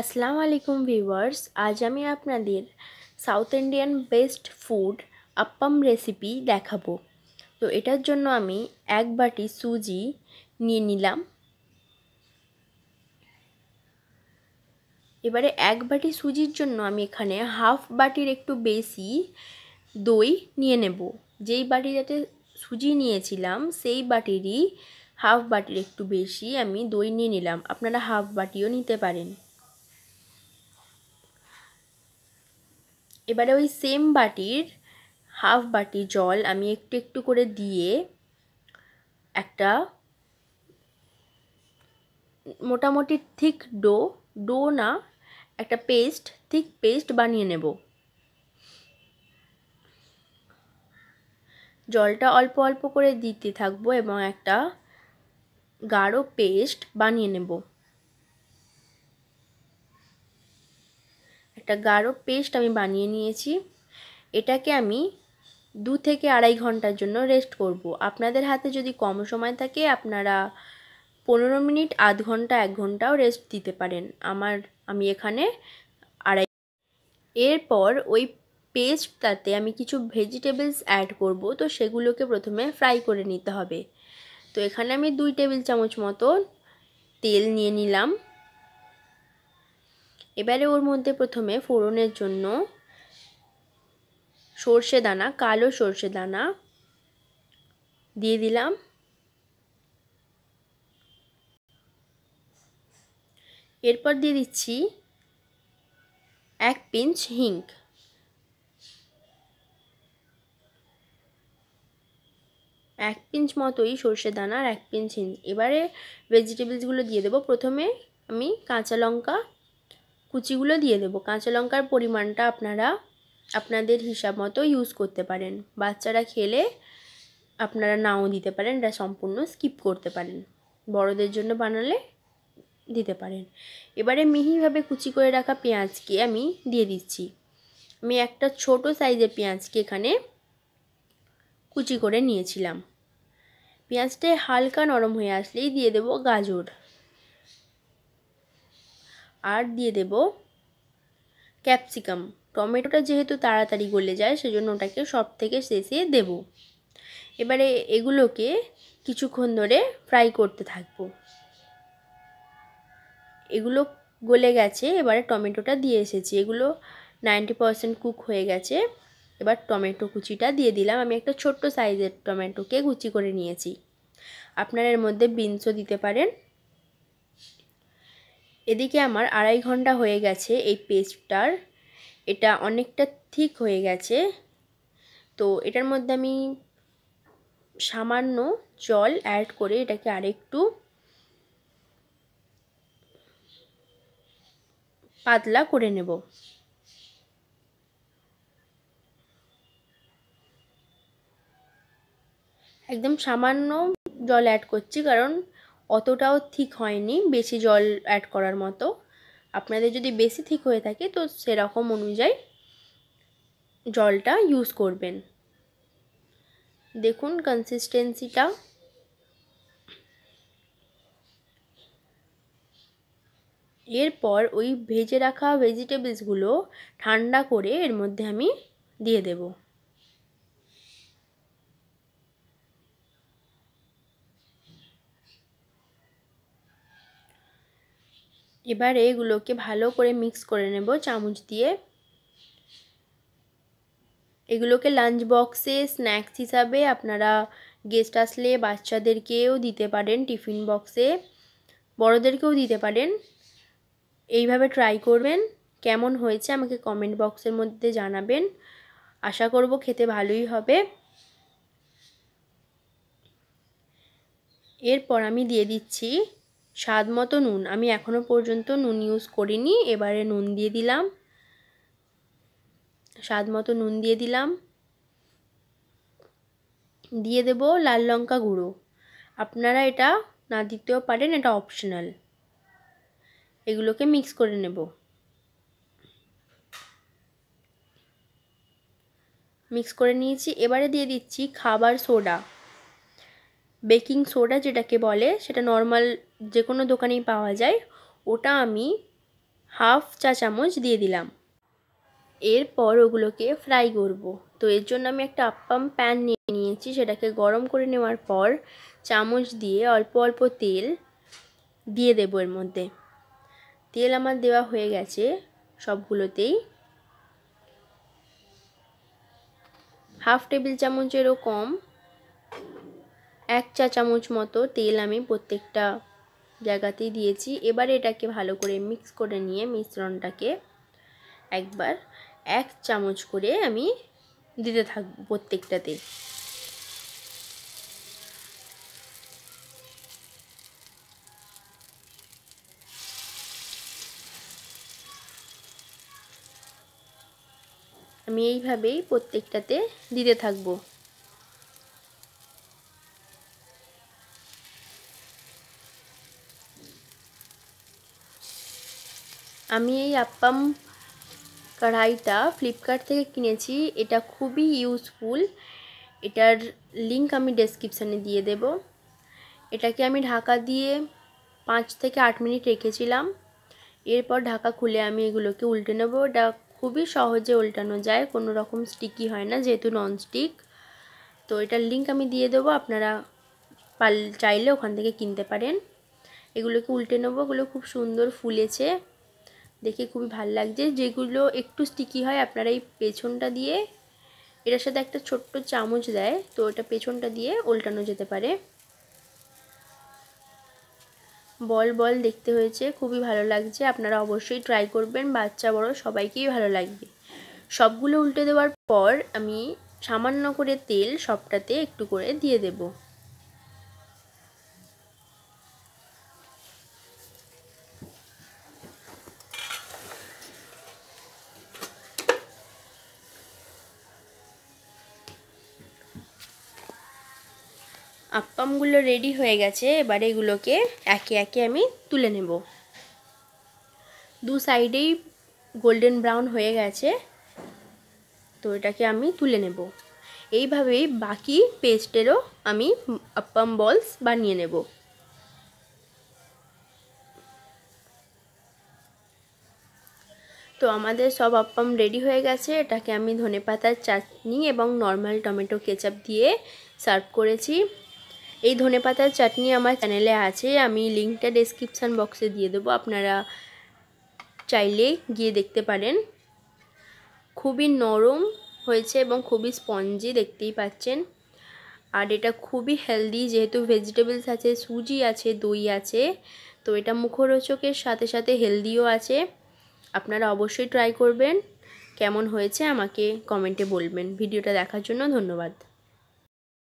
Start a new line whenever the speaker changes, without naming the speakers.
আসসালামু আলাইকুম ভিউয়ার্স আজ আমি আপনাদের south Indian best food appam recipe দেখাবো তো এটার জন্য আমি এক বাটি সুজি নিয়ে নিলাম এবারে এক বাটি সুজির জন্য আমি এখানে হাফ বাটির একটু বেশি দই নিয়ে নেব যেই বাটি যাতে সুজি নিয়েছিলাম সেই বাটিরই হাফ বাটির একটু বেশি আমি দই নিয়ে নিলাম আপনারা হাফ বাটিও নিতে পারেন এবারে ওই সেম বাটির হাফ বাটি জল আমি একটু একটু করে দিয়ে একটা মোটামুটি থিক ডো ডো না একটা পেস্ট থিক পেস্ট বানিয়ে নেব জলটা অল্প অল্প করে দিতে থাকবো এবং একটা গাঢ় পেস্ট বানিয়ে নেব একটা গাঢ় পেস্ট আমি বানিয়ে নিয়েছি এটাকে আমি দু থেকে আড়াই ঘন্টার জন্য রেস্ট করব। আপনাদের হাতে যদি কম সময় থাকে আপনারা পনেরো মিনিট আধ ঘন্টা এক ঘন্টাও রেস্ট দিতে পারেন আমার আমি এখানে আড়াই এরপর ওই পেস্টটাতে আমি কিছু ভেজিটেবলস অ্যাড করব তো সেগুলোকে প্রথমে ফ্রাই করে নিতে হবে তো এখানে আমি দুই টেবিল চামচ মতো তেল নিয়ে নিলাম এবারে ওর মধ্যে প্রথমে ফোড়নের জন্য সর্ষে দানা কালো সর্ষে দানা দিয়ে দিলাম এরপর দিয়ে দিচ্ছি এক পিঞ্চ হিং এক পিঞ্চ মতোই সর্ষে দানা আর এক পিঞ্চ হিং এবারে ভেজিটেবলসগুলো দিয়ে দেবো প্রথমে আমি কাঁচা লঙ্কা কুচিগুলো দিয়ে দেবো কাঁচা লঙ্কার পরিমাণটা আপনারা আপনাদের হিসাব মতো ইউজ করতে পারেন বাচ্চারা খেলে আপনারা নাও দিতে পারেন এটা সম্পূর্ণ স্কিপ করতে পারেন বড়দের জন্য বানালে দিতে পারেন এবারে মিহিভাবে কুচি করে রাখা পেঁয়াজকে আমি দিয়ে দিচ্ছি আমি একটা ছোট সাইজের পেঁয়াজকে এখানে কুচি করে নিয়েছিলাম পেঁয়াজটা হালকা নরম হয়ে আসলেই দিয়ে দেবো গাজর আর দিয়ে দেব ক্যাপসিকাম টমেটোটা যেহেতু তাড়াতাড়ি গলে যায় সেজন্য ওটাকে সব থেকে শেষে দেব এবারে এগুলোকে কিছুক্ষণ ধরে ফ্রাই করতে থাকবো এগুলো গলে গেছে এবারে টমেটোটা দিয়ে এসেছি এগুলো নাইনটি পারসেন্ট কুক হয়ে গেছে এবার টমেটো কুচিটা দিয়ে দিলাম আমি একটা ছোট্ট সাইজের টমেটোকে কুচি করে নিয়েছি আপনারা এর মধ্যে বিনসও দিতে পারেন এদিকে আমার আড়াই ঘন্টা হয়ে গেছে এই পেস্টটার এটা অনেকটা ঠিক হয়ে গেছে তো এটার মধ্যে আমি সামান্য জল অ্যাড করে এটাকে আরেকটু পাতলা করে নেব একদম সামান্য জল অ্যাড করছি কারণ অতটাও ঠিক হয়নি বেশি জল অ্যাড করার মতো আপনাদের যদি বেশি ঠিক হয়ে থাকে তো সেরকম অনুযায়ী জলটা ইউজ করবেন দেখুন কনসিস্টেন্সিটা এরপর ওই ভেজে রাখা ভেজিটেবলসগুলো ঠান্ডা করে এর মধ্যে আমি দিয়ে দেবো এবারে এগুলোকে ভালো করে মিক্স করে নেব চামচ দিয়ে এগুলোকে লাঞ্চ বক্সে স্ন্যাক্স হিসাবে আপনারা গেস্ট আসলে বাচ্চাদেরকেও দিতে পারেন টিফিন বক্সে বড়দেরকেও দিতে পারেন এইভাবে ট্রাই করবেন কেমন হয়েছে আমাকে কমেন্ট বক্সের মধ্যে জানাবেন আশা করব খেতে ভালোই হবে এরপর আমি দিয়ে দিচ্ছি স্বাদ মতো নুন আমি এখনও পর্যন্ত নুন ইউজ করিনি এবারে নুন দিয়ে দিলাম স্বাদ মতো নুন দিয়ে দিলাম দিয়ে দেব লাল লঙ্কা গুঁড়ো আপনারা এটা না দিতেও পারেন এটা অপশনাল এগুলোকে মিক্স করে নেব মিক্স করে নিয়েছি এবারে দিয়ে দিচ্ছি খাবার সোডা বেকিং সোডা যেটাকে বলে সেটা নর্মাল যে কোনো দোকানেই পাওয়া যায় ওটা আমি হাফ চা চামচ দিয়ে দিলাম এরপর ওগুলোকে ফ্রাই করব তো এর জন্য আমি একটা আপ্পাম প্যান নিয়ে নিয়েছি সেটাকে গরম করে নেওয়ার পর চামচ দিয়ে অল্প অল্প তেল দিয়ে দেব এর মধ্যে তেল আমার দেওয়া হয়ে গেছে সবগুলোতেই হাফ টেবিল চামচেরও কম এক চা চামচ মতো তেল আমি প্রত্যেকটা জায়গাতেই দিয়েছি এবার এটাকে ভালো করে মিক্স করে নিয়ে মিশ্রণটাকে একবার এক চামচ করে আমি দিতে থাক প্রত্যেকটাতে আমি এইভাবেই প্রত্যেকটাতে দিতে থাকবো আমি এই আপ্পাম কড়াইটা ফ্লিপকার্ট থেকে কিনেছি এটা খুবই ইউজফুল এটার লিংক আমি ডেসক্রিপশানে দিয়ে দেব এটাকে আমি ঢাকা দিয়ে পাঁচ থেকে আট মিনিট রেখেছিলাম এরপর ঢাকা খুলে আমি এগুলোকে উল্টে নেব এটা খুবই সহজে উল্টানো যায় কোনো রকম স্টিকি হয় না যেহেতু ননস্টিক তো এটার লিঙ্ক আমি দিয়ে দেবো আপনারা পাল চাইলে ওখান থেকে কিনতে পারেন এগুলোকে উল্টে নেবো এগুলো খুব সুন্দর ফুলেছে দেখে খুবই ভাল লাগছে যেগুলো একটু স্টিকি হয় আপনারা এই পেছনটা দিয়ে এটার সাথে একটা ছোট্ট চামচ দেয় তো এটা পেছনটা দিয়ে উল্টানো যেতে পারে বল বল দেখতে হয়েছে খুবই ভালো লাগছে আপনারা অবশ্যই ট্রাই করবেন বাচ্চা বড় সবাইকেই ভালো লাগবে সবগুলো উল্টে দেওয়ার পর আমি সামান্য করে তেল সবটাতে একটু করে দিয়ে দেবো আপ্পামগুলো রেডি হয়ে গেছে এবার এগুলোকে একে একে আমি তুলে নেব দু সাইডেই গোল্ডেন ব্রাউন হয়ে গেছে তো এটাকে আমি তুলে নেব এইভাবেই বাকি পেস্টেরও আমি আপ্পাম বলস বানিয়ে নেব তো আমাদের সব আপ্পাম রেডি হয়ে গেছে এটাকে আমি ধনে পাতার চাটনি এবং নর্মাল টমেটো কেচাপ দিয়ে সার্ভ করেছি এই ধনেপাতার চাটনি আমার চ্যানেলে আছে আমি লিঙ্কটা ডেসক্রিপশান বক্সে দিয়ে দেবো আপনারা চাইলে গিয়ে দেখতে পারেন খুবই নরম হয়েছে এবং খুবই স্পঞ্জি দেখতেই পাচ্ছেন আর এটা খুবই হেলদি যেহেতু ভেজিটেবলস আছে সুজি আছে দই আছে তো এটা মুখরোচকের সাথে সাথে হেলদিও আছে আপনারা অবশ্যই ট্রাই করবেন কেমন হয়েছে আমাকে কমেন্টে বলবেন ভিডিওটা দেখার জন্য ধন্যবাদ